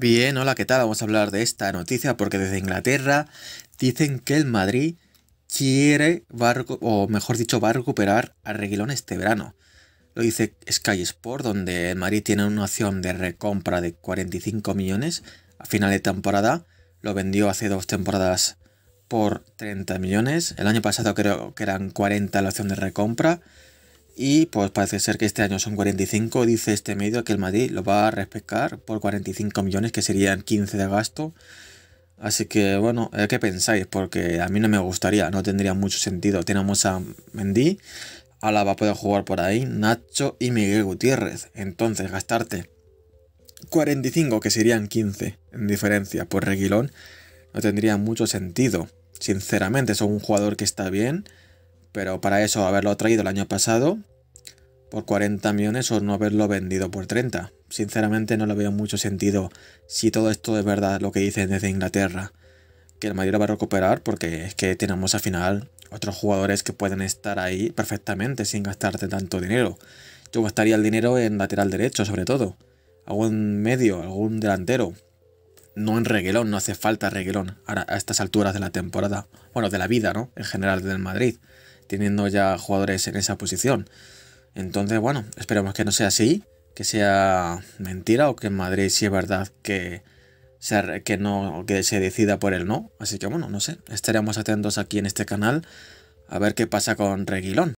Bien, hola, ¿qué tal? Vamos a hablar de esta noticia porque desde Inglaterra dicen que el Madrid quiere, o mejor dicho, va a recuperar a Reguilón este verano. Lo dice Sky Sport, donde el Madrid tiene una opción de recompra de 45 millones a final de temporada. Lo vendió hace dos temporadas por 30 millones. El año pasado creo que eran 40 la opción de recompra. Y pues parece ser que este año son 45, dice este medio que el Madrid lo va a respetar por 45 millones, que serían 15 de gasto. Así que bueno, eh, ¿qué pensáis? Porque a mí no me gustaría, no tendría mucho sentido. Tenemos a Mendy, Alaba puede jugar por ahí, Nacho y Miguel Gutiérrez. Entonces, gastarte 45, que serían 15 en diferencia por Reguilón, no tendría mucho sentido. Sinceramente, es un jugador que está bien pero para eso haberlo traído el año pasado por 40 millones o no haberlo vendido por 30. Sinceramente no le veo mucho sentido si todo esto es verdad lo que dicen desde Inglaterra, que el Madrid lo va a recuperar porque es que tenemos al final otros jugadores que pueden estar ahí perfectamente sin gastarte tanto dinero. Yo gastaría el dinero en lateral derecho sobre todo, algún medio, algún delantero. No en reguelón, no hace falta reguelón a estas alturas de la temporada. Bueno, de la vida, ¿no? En general del Madrid teniendo ya jugadores en esa posición. Entonces, bueno, esperemos que no sea así, que sea mentira o que en Madrid sí es verdad que, se, que, no, que se decida por el no. Así que, bueno, no sé, estaremos atentos aquí en este canal a ver qué pasa con Reguilón.